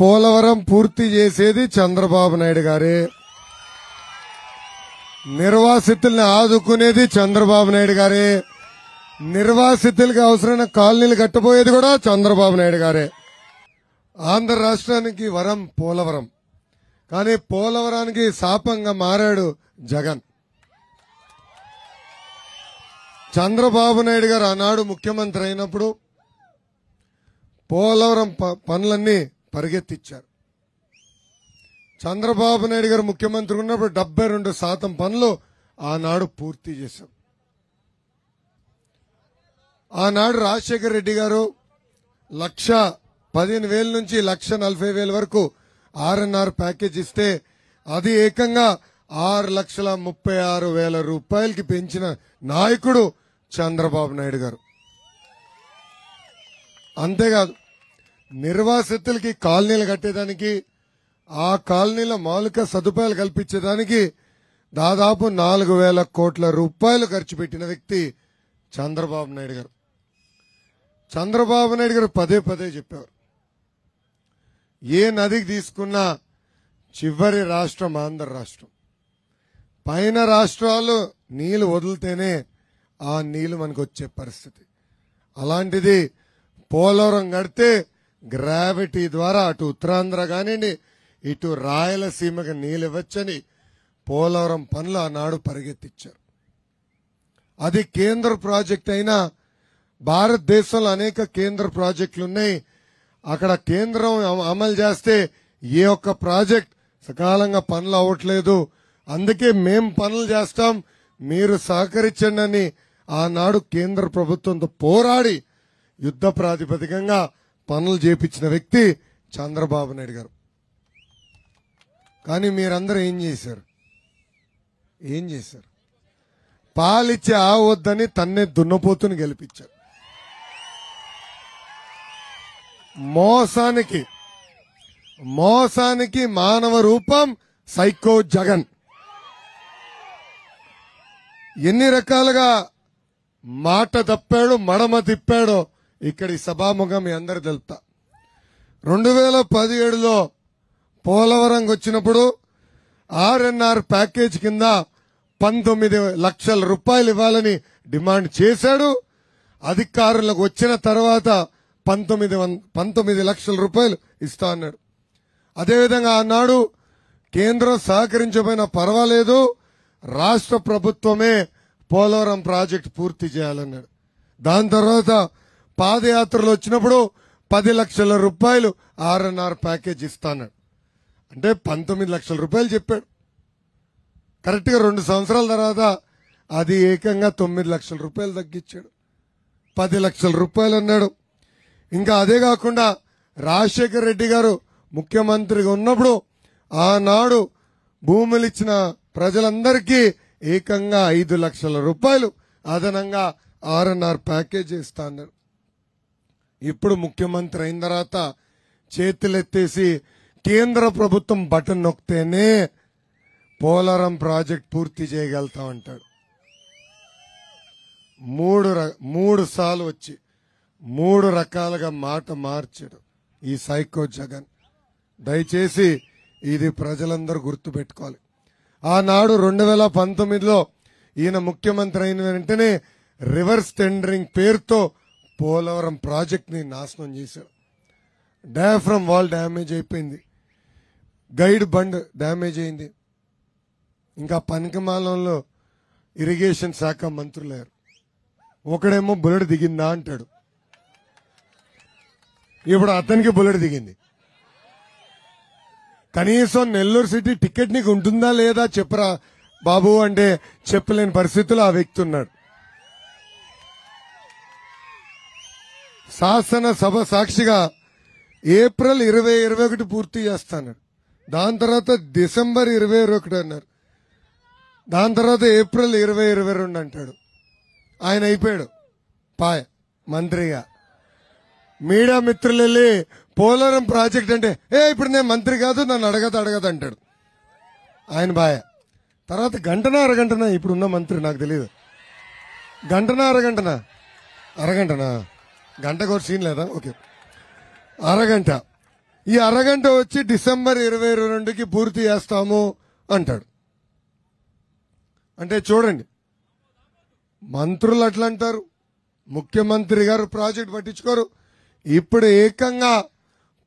పోలవరం పూర్తి చేసేది చంద్రబాబు నాయుడు గారే నిర్వాసితుల్ని ఆదుకునేది చంద్రబాబు నాయుడు గారే నిర్వాసితులకు అవసరమైన కాలనీలు కట్టబోయేది కూడా చంద్రబాబు నాయుడు గారే ఆంధ్ర రాష్ట్రానికి వరం పోలవరం కానీ పోలవరానికి శాపంగా మారాడు జగన్ చంద్రబాబు నాయుడు గారు ఆనాడు ముఖ్యమంత్రి అయినప్పుడు పోలవరం పనులన్నీ పరిగెత్తిచ్చారు చంద్రబాబు నాయుడు గారు ముఖ్యమంత్రి ఉన్నప్పుడు డెబ్బై రెండు శాతం పనులు ఆనాడు పూర్తి చేశాం ఆనాడు రాజశేఖర రెడ్డి గారు లక్ష పదిహేను వేల నుంచి లక్ష నలభై వేల వరకు ఆర్ఎన్ఆర్ ప్యాకేజ్ ఇస్తే అది ఏకంగా ఆరు లక్షల ముప్పై ఆరు వేల రూపాయలకి పెంచిన నాయకుడు చంద్రబాబు నాయుడు గారు అంతేకాదు నిర్వాసితులకి కాలనీలు కట్టేదానికి ఆ కాలనీల మౌలిక సదుపాయాలు కల్పించేదానికి దాదాపు నాలుగు వేల కోట్ల రూపాయలు ఖర్చు పెట్టిన వ్యక్తి చంద్రబాబు నాయుడు గారు చంద్రబాబు నాయుడు గారు పదే పదే చెప్పారు ఏ నదికి తీసుకున్నా చివరి రాష్ట్రం ఆంధ్ర రాష్ట్రం పైన రాష్ట్రాలు నీళ్లు వదిలితేనే ఆ నీళ్లు మనకు వచ్చే పరిస్థితి అలాంటిది పోలవరం కడితే గ్రావిటీ ద్వారా అటు ఉత్తరాంధ్ర కానివ్వండి ఇటు రాయలసీమకి నీళ్ళు ఇవ్వచ్చని పోలవరం పనులు ఆనాడు పరిగెత్తిచ్చారు అది కేంద్ర ప్రాజెక్ట్ అయినా భారతదేశంలో అనేక కేంద్ర ప్రాజెక్టులు ఉన్నాయి అక్కడ కేంద్రం అమలు చేస్తే ఏ ఒక్క ప్రాజెక్ట్ సకాలంగా పనులు అవ్వట్లేదు అందుకే మేం పనులు చేస్తాం మీరు సహకరించండి అని ఆనాడు కేంద్ర ప్రభుత్వంతో పోరాడి యుద్ధ ప్రాతిపదికంగా పనులు చేపించిన వ్యక్తి చంద్రబాబు నాయుడు గారు కానీ మీరందరూ ఏం చేశారు ఏం చేశారు పాలిచ్చి ఆవద్దని తన్నే దున్నపోతుని గెలిపించారు మోసానికి మోసానికి మానవ రూపం సైకో జగన్ ఎన్ని రకాలుగా మాట తప్పాడు మడమ తిప్పాడో ఇక్కడి సభాముఖం మీ అందరు తెలుపుతా రెండు వేల పదిహేడులో పోలవరంకి వచ్చినప్పుడు ఆర్ఎన్ఆర్ ప్యాకేజ్ కింద పంతొమ్మిది లక్షల రూపాయలు ఇవ్వాలని డిమాండ్ చేశాడు అధికారులకు వచ్చిన తర్వాత పంతొమ్మిది పంతొమ్మిది లక్షల రూపాయలు ఇస్తా అన్నాడు అదేవిధంగా ఆనాడు కేంద్రం సహకరించబోయినా పర్వాలేదు రాష్ట్ర ప్రభుత్వమే పోలవరం ప్రాజెక్ట్ పూర్తి చేయాలన్నాడు దాని తర్వాత పాదయాత్రలు వచ్చినప్పుడు పది లక్షల రూపాయలు ఆర్ఎన్ఆర్ ప్యాకేజ్ ఇస్తానన్నాడు అంటే పంతొమ్మిది లక్షల రూపాయలు చెప్పాడు కరెక్ట్గా రెండు సంవత్సరాల తర్వాత అది ఏకంగా తొమ్మిది లక్షల రూపాయలు తగ్గించాడు పది లక్షల రూపాయలు అన్నాడు ఇంకా అదే కాకుండా రాజశేఖర్ రెడ్డి గారు ముఖ్యమంత్రిగా ఉన్నప్పుడు ఆనాడు భూములు ఇచ్చిన ప్రజలందరికీ ఏకంగా ఐదు లక్షల రూపాయలు అదనంగా ఆర్ఎన్ఆర్ ప్యాకేజ్ ఇస్తా అన్నారు ఇప్పుడు ముఖ్యమంత్రి అయిన తర్వాత చేతులెత్తేసి కేంద్ర ప్రభుత్వం బటన్ నొక్కితేనే పోలవరం ప్రాజెక్ట్ పూర్తి అంటాడు మూడు మూడు సార్లు వచ్చి మూడు రకాలుగా మాట మార్చాడు ఈ సైకో జగన్ దయచేసి ఇది ప్రజలందరూ గుర్తు పెట్టుకోవాలి ఆనాడు రెండు వేల పంతొమ్మిదిలో ఈయన ముఖ్యమంత్రి అయిన వెంటనే రివర్స్ టెండరింగ్ పేరుతో పోలవరం ప్రాజెక్ట్ని నాశనం చేశారు డయాఫ్రమ్ వాల్ డ్యామేజ్ అయిపోయింది గైడ్ బండ్ డ్యామేజ్ అయింది ఇంకా పనికమాలంలో ఇరిగేషన్ శాఖ మంత్రులయ్యారు ఒకడేమో బుల్లెట్ దిగిందా అంటాడు ఇప్పుడు అతనికి బుల్లెట్ దిగింది కనీసం నెల్లూరు సిటీ టికెట్ నీకు ఉంటుందా లేదా చెప్పరా బాబు అంటే చెప్పలేని పరిస్థితిలో ఆ వ్యక్తి ఉన్నాడు శాసనసభ సాక్షిగా ఏప్రిల్ ఇరవై ఇరవై ఒకటి పూర్తి చేస్తాను దాని తర్వాత డిసెంబర్ ఇరవై ఒకటి అన్నారు దాని తర్వాత ఏప్రిల్ ఇరవై ఇరవై రెండు అంటాడు ఆయన అయిపోయాడు పాయ మంత్రిగా మీడియా మిత్రులు వెళ్ళి పోలవరం ప్రాజెక్ట్ అంటే ఏ ఇప్పుడు నేను మంత్రి కాదు నన్ను అడగదు అడగదు అంటాడు ఆయన బాయ తర్వాత గంటన అరగంటనా ఇప్పుడున్న మంత్రి నాకు తెలియదు గంటన అరగంటనా అరగంటనా గంటకు సీన్ లేదా ఓకే అరగంట ఈ అరగంట వచ్చి డిసెంబర్ ఇరవై రెండుకి పూర్తి చేస్తాము అంటాడు అంటే చూడండి మంత్రులు అట్లా అంటారు ముఖ్యమంత్రి గారు ప్రాజెక్ట్ పట్టించుకోరు ఇప్పుడు ఏకంగా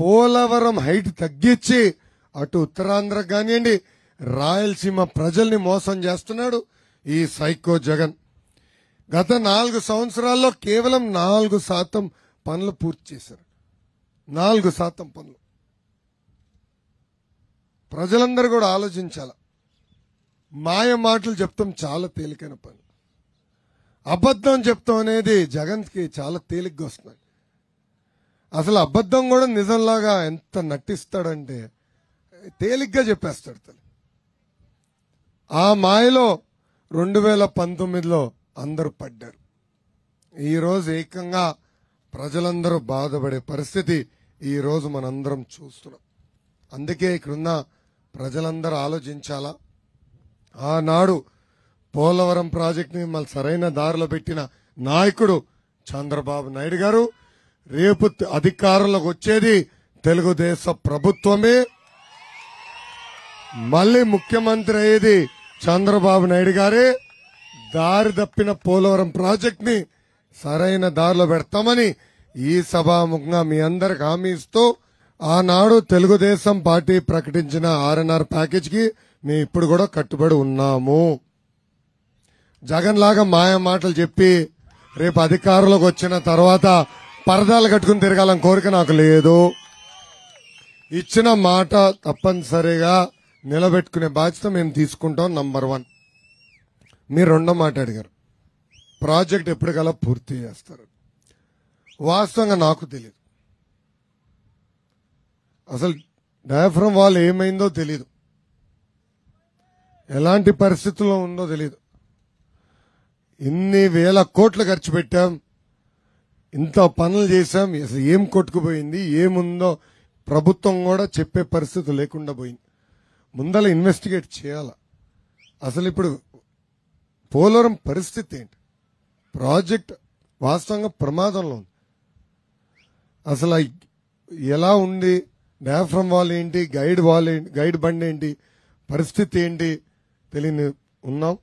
పోలవరం హైట్ తగ్గించి అటు ఉత్తరాంధ్ర కానివ్వండి రాయలసీమ ప్రజల్ని మోసం చేస్తున్నాడు ఈ సైకో జగన్ గత నాలుగు సంవత్సరాల్లో కేవలం నాలుగు శాతం పనులు పూర్తి చేశారు నాలుగు శాతం పనులు ప్రజలందరూ కూడా ఆలోచించాల మాయ మాటలు చెప్తాం చాలా తేలికైన పని అబద్ధం చెప్తాం అనేది జగన్కి చాలా తేలిగ్గా వస్తున్నాయి అసలు అబద్ధం కూడా నిజంలాగా ఎంత నటిస్తాడంటే తేలిగ్గా చెప్పేస్తాడు తల్లి ఆ మాయలో రెండు వేల పంతొమ్మిదిలో అందరూ పడ్డారు ఈరోజు ఏకంగా ప్రజలందరూ బాధపడే పరిస్థితి ఈరోజు మనందరం చూస్తున్నాం అందుకే ఇక్కడున్న ప్రజలందరూ ఆలోచించాలా ఆనాడు పోలవరం ప్రాజెక్టుని మళ్ళీ సరైన దారిలో పెట్టిన నాయకుడు చంద్రబాబు నాయుడు గారు రేపు అధికారంలోకి వచ్చేది తెలుగుదేశ ప్రభుత్వమే మళ్ళీ ముఖ్యమంత్రి అయ్యేది చంద్రబాబు నాయుడు గారే దారి తప్పిన పోలవరం ప్రాజెక్ట్ ని సరైన దారిలో పెడతామని ఈ సభాముఖంగా మీ అందరికి హామీ ఇస్తూ ఆనాడు తెలుగుదేశం పార్టీ ప్రకటించిన ఆర్ఎన్ఆర్ ప్యాకేజ్ కి మేము ఇప్పుడు కూడా కట్టుబడి ఉన్నాము జగన్ లాగా మాయ మాటలు చెప్పి రేపు అధికారంలోకి వచ్చిన తర్వాత పరదాలు కట్టుకుని తిరగాలని కోరిక నాకు లేదు ఇచ్చిన మాట తప్పనిసరిగా నిలబెట్టుకునే బాధ్యత మేము తీసుకుంటాం నంబర్ వన్ మీరు రెండో మాట అడిగారు ప్రాజెక్ట్ ఎప్పటికలా పూర్తి చేస్తారు వాస్తవంగా నాకు తెలియదు అసలు డయాఫ్రమ్ వాల్ ఏమైందో తెలియదు ఎలాంటి పరిస్థితుల్లో ఉందో తెలియదు ఇన్ని వేల కోట్లు ఖర్చు పెట్టాం ఇంత పనులు చేశాం అసలు ఏం కొట్టుకుపోయింది ఏముందో ప్రభుత్వం కూడా చెప్పే పరిస్థితి లేకుండా పోయింది ముందల ఇన్వెస్టిగేట్ చేయాల అసలు ఇప్పుడు పోలవరం పరిస్థితి ఏంటి ప్రాజెక్ట్ వాస్తవంగా ప్రమాదంలో ఉంది అసలు ఎలా ఉంది డాఫ్రమ్ వాల్ ఏంటి గైడ్ వాల్ ఏంటి గైడ్ బండి ఏంటి పరిస్థితి ఏంటి తెలియని ఉన్నాం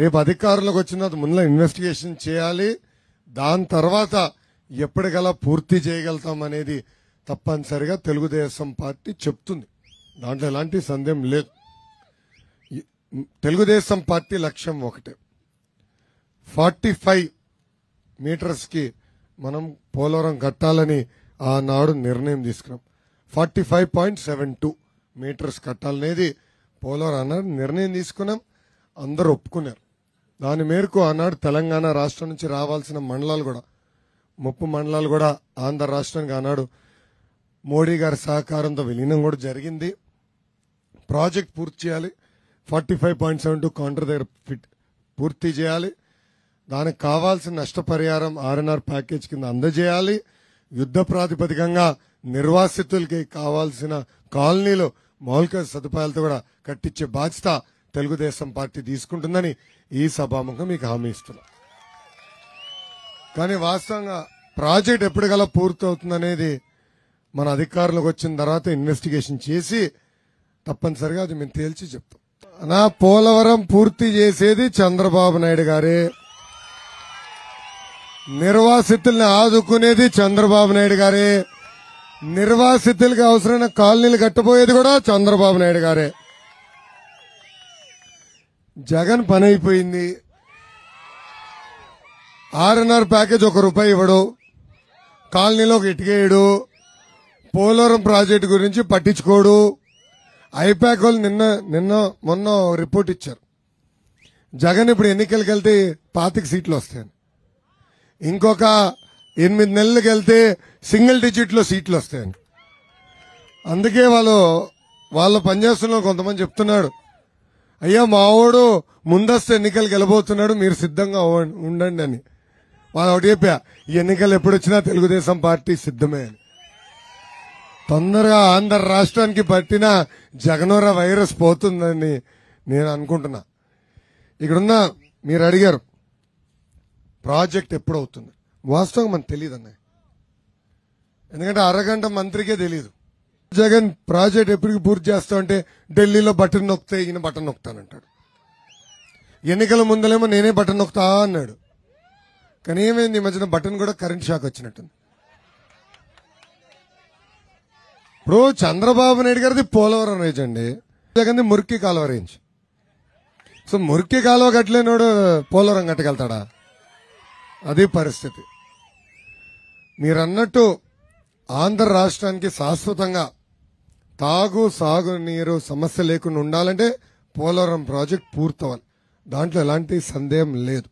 రేపు అధికారులకు వచ్చిన ముందులో ఇన్వెస్టిగేషన్ చేయాలి దాని తర్వాత ఎప్పటికలా పూర్తి చేయగలుగుతాం అనేది తప్పనిసరిగా తెలుగుదేశం పార్టీ చెప్తుంది దాంట్లో ఎలాంటి సందేహం లేదు తెలుగుదేశం పార్టీ లక్ష్యం ఒకటే ఫార్టీ ఫైవ్ మీటర్స్కి మనం పోలవరం కట్టాలని ఆనాడు నిర్ణయం తీసుకున్నాం forty five point seven two meters కట్టాలనేది పోలవరం అన్నాడు నిర్ణయం తీసుకున్నాం అందరూ ఒప్పుకున్నారు దాని మేరకు ఆనాడు తెలంగాణ రాష్ట్రం నుంచి రావాల్సిన మండలాలు కూడా ముప్పు మండలాలు కూడా ఆంధ్ర రాష్ట్రానికి ఆనాడు మోడీ గారి సహకారంతో విలీనం కూడా జరిగింది ప్రాజెక్ట్ పూర్తి చేయాలి forty five point seven two contour దగ్గర ఫిట్ పూర్తి చేయాలి దానికి కావాల్సిన నష్టపరిహారం ఆర్ఎన్ఆర్ ప్యాకేజ్ కింద అందజేయాలి యుద్ధ ప్రాతిపదికంగా నిర్వాసితులకి కావాల్సిన కాలనీలో మౌలిక సదుపాయాలతో కూడా కట్టించే బాధ్యత తెలుగుదేశం పార్టీ తీసుకుంటుందని ఈ సభాముఖం మీకు హామీ ఇస్తున్నా కానీ వాస్తవంగా ప్రాజెక్ట్ ఎప్పటికలా పూర్తవుతుందనేది మన అధికారులకు వచ్చిన తర్వాత ఇన్వెస్టిగేషన్ చేసి తప్పనిసరిగా అది మేము తేల్చి చెప్తాం నా పోలవరం పూర్తి చేసేది చంద్రబాబు నాయుడు గారే నిర్వాసితుల్ని ఆదుకునేది చంద్రబాబు నాయుడు గారే నిర్వాసితులకి అవసరమైన కాలనీలు కట్టబోయేది కూడా చంద్రబాబు నాయుడు గారే జగన్ పని అయిపోయింది ఆర్ఎన్ఆర్ ప్యాకేజ్ ఒక రూపాయి ఇవ్వడు కాలనీలో ఒక ఇటుకేయడు పోలవరం ప్రాజెక్టు గురించి పట్టించుకోడు ఐపాక్ వాళ్ళు నిన్న నిన్న మొన్న రిపోర్ట్ ఇచ్చారు జగన్ ఇప్పుడు ఎన్నికలకు వెళ్తే పాతిక సీట్లు వస్తాయని ఇంకొక ఎనిమిది నెలలకు వెళ్తే సింగిల్ డిజిట్లో సీట్లు వస్తాయని అందుకే వాళ్ళు వాళ్ళు పనిచేస్తున్న కొంతమంది చెప్తున్నాడు అయ్యా మావోడు ముందస్తు ఎన్నికలు గెలబోతున్నాడు మీరు సిద్ధంగా ఉండండి అని వాళ్ళు ఒకటి చెప్పా ఎన్నికలు ఎప్పుడు వచ్చినా తెలుగుదేశం పార్టీ సిద్ధమే అని తొందరగా ఆంధ్ర రాష్ట్రానికి పట్టిన జగనోర వైరస్ పోతుందని నేను అనుకుంటున్నా ఇక్కడున్న మీరు అడిగారు ప్రాజెక్ట్ ఎప్పుడవుతుంది వాస్తవం వాస్తవంగా మనకు తెలియదు అన్నయ్య ఎందుకంటే అరగంట మంత్రికే తెలియదు జగన్ ప్రాజెక్ట్ ఎప్పటికి పూర్తి చేస్తామంటే ఢిల్లీలో బటన్ నొక్కితే ఈయన బటన్ నొక్కుతానంటాడు ఎన్నికల ముందలేమో నేనే బటన్ నొక్కుతా అన్నాడు కానీ ఏమైంది ఈ మధ్యన బటన్ కూడా కరెంట్ షాక్ వచ్చినట్టుంది ఇప్పుడు చంద్రబాబు నాయుడు గారిది పోలవరం రేంజ్ అండి జగన్ది మురికి కాలువ రేంజ్ సో మురికి కాలువ కట్టలేనోడు పోలవరం కట్టగలుగుతాడా అది పరిస్థితి మీరన్నట్టు ఆంధ్ర రాష్ట్రానికి శాశ్వతంగా తాగు సాగునీరు సమస్య లేకుండా ఉండాలంటే పోలవరం ప్రాజెక్ట్ పూర్తవాలి దాంట్లో ఎలాంటి సందేహం లేదు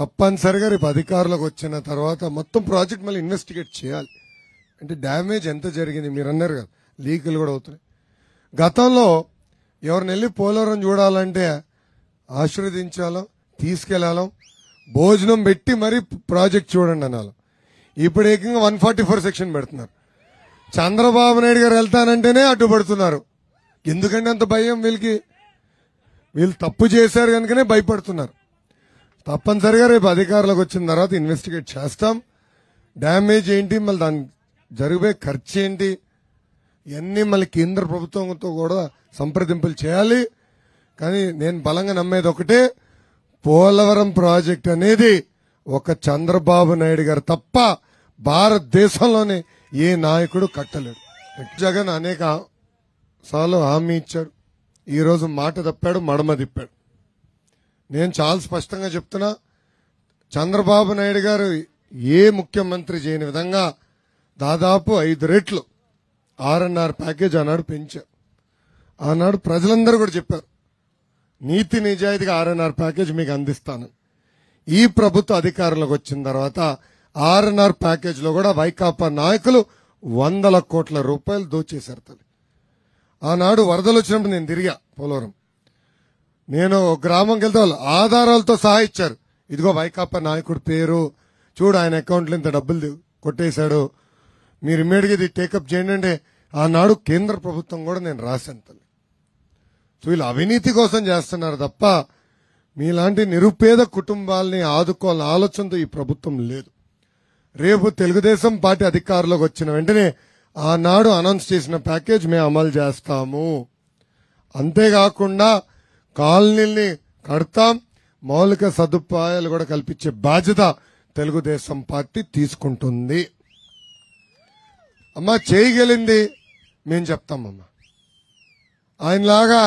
తప్పనిసరిగా రేపు అధికారులకు వచ్చిన తర్వాత మొత్తం ప్రాజెక్ట్ మళ్ళీ ఇన్వెస్టిగేట్ చేయాలి అంటే డ్యామేజ్ ఎంత జరిగింది మీరు అన్నారు కదా లీకులు కూడా అవుతున్నాయి గతంలో ఎవరిని వెళ్ళి పోలవరం చూడాలంటే ఆశీర్వదించాలో తీసుకెళ్లాలో భోజనం పెట్టి మరీ ప్రాజెక్ట్ చూడండి అనాలి ఇప్పుడు ఏకంగా వన్ ఫార్టీ ఫోర్ సెక్షన్ పెడుతున్నారు చంద్రబాబు నాయుడు గారు వెళ్తానంటేనే అడ్డుపడుతున్నారు ఎందుకంటే అంత భయం వీళ్ళకి వీళ్ళు తప్పు చేశారు కనుకనే భయపడుతున్నారు తప్పనిసరిగా రేపు అధికారులకు వచ్చిన తర్వాత ఇన్వెస్టిగేట్ చేస్తాం డ్యామేజ్ ఏంటి మళ్ళీ దాని జరిగే ఖర్చు ఏంటి ఇవన్నీ మళ్ళీ కేంద్ర ప్రభుత్వంతో కూడా సంప్రదింపులు చేయాలి కానీ నేను బలంగా నమ్మేది ఒకటే పోలవరం ప్రాజెక్ట్ అనేది ఒక చంద్రబాబు నాయుడు గారు తప్ప భారతదేశంలోని ఏ నాయకుడు కట్టలేడు జగన్ అనేక సార్లు హామీ ఇచ్చాడు ఈరోజు మాట తప్పాడు మడమ తిప్పాడు నేను చాలా స్పష్టంగా చెప్తున్నా చంద్రబాబు నాయుడు గారు ఏ ముఖ్యమంత్రి చేయని విధంగా దాదాపు ఐదు రెట్లు ఆర్ఎన్ఆర్ ప్యాకేజ్ ఆనాడు పెంచారు ఆనాడు ప్రజలందరూ కూడా చెప్పారు నీతి నిజాయితీగా ఆర్ఎన్ఆర్ ప్యాకేజ్ మీకు అందిస్తాను ఈ ప్రభుత్వ అధికారంలోకి వచ్చిన తర్వాత ఆర్ఎన్ఆర్ ప్యాకేజ్లో కూడా వైకాపా నాయకులు వందల కోట్ల రూపాయలు దోచేశారు తల్లి ఆనాడు వరదలు వచ్చినప్పుడు నేను తిరిగా పోలవరం నేను గ్రామంకి వెళ్తే వాళ్ళు ఆధారాలతో సహా ఇచ్చారు ఇదిగో వైకాపా నాయకుడి పేరు చూడు ఆయన అకౌంట్లో ఇంత డబ్బులు కొట్టేశాడు మీరు ఇమ్మీడియట్గా ఇది టేకప్ చేయండి అంటే ఆనాడు కేంద్ర ప్రభుత్వం కూడా నేను రాశాను తల్లి సో వీళ్ళు అవినీతి కోసం చేస్తున్నారు తప్ప మీలాంటి నిరుపేద కుటుంబాలని ఆదుకోవాలని ఆలోచనతో ఈ ప్రభుత్వం లేదు రేపు తెలుగుదేశం పార్టీ అధికారంలోకి వచ్చిన వెంటనే ఆనాడు అనౌన్స్ చేసిన ప్యాకేజ్ మేము అమలు చేస్తాము అంతేకాకుండా కాలనీల్ని కడతాం మౌలిక సదుపాయాలు కూడా కల్పించే బాధ్యత తెలుగుదేశం పార్టీ తీసుకుంటుంది అమ్మ చేయగలింది మేము చెప్తామమ్మ ఆయనలాగా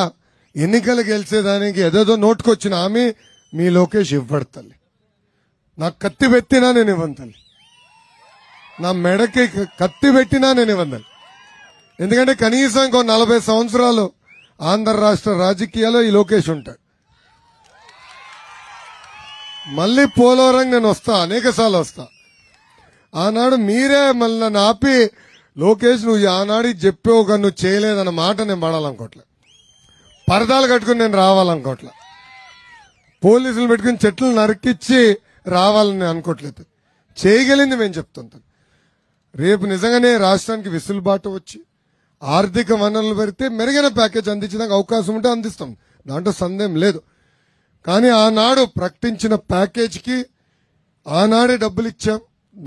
ఎన్నికలు గెలిచేదానికి ఏదేదో నోటుకొచ్చిన ఆమె మీ లోకేష్ ఇవ్వడతల్లి నాకు కత్తి పెట్టినా నేను ఇవ్వను తల్లి నా మెడకి కత్తి పెట్టినా నేను ఇవ్వను ఎందుకంటే కనీసం ఇంకో నలభై సంవత్సరాలు ఆంధ్ర రాష్ట్ర రాజకీయాల్లో ఈ లోకేష్ ఉంటాడు మళ్ళీ పోలవరం నేను వస్తా అనేక సార్లు వస్తా ఆనాడు మీరే మళ్ళీ నాపి ఆపి లోకేష్ నువ్వు ఆనాడి చెప్పావు కానీ నువ్వు చేయలేదన్న మాట నేను పడాలనుకోవట్లే పరదాలు కట్టుకుని నేను రావాలనుకోవట్లే పోలీసులు పెట్టుకుని చెట్లు నరికిచ్చి రావాలని అనుకోవట్లేదు చేయగలిగింది మేము చెప్తుంటాను రేపు నిజంగానే రాష్ట్రానికి విసులుబాటు వచ్చి ఆర్థిక వనరులు పెడితే మెరుగైన ప్యాకేజ్ అందించడానికి అవకాశం ఉంటే అందిస్తాం దాంట్లో సందేహం లేదు కానీ ఆనాడు ప్రకటించిన ప్యాకేజ్కి ఆనాడే డబ్బులు ఇచ్చాం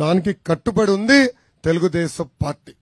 దానికి కట్టుబడి ఉంది తెలుగుదేశం పార్టీ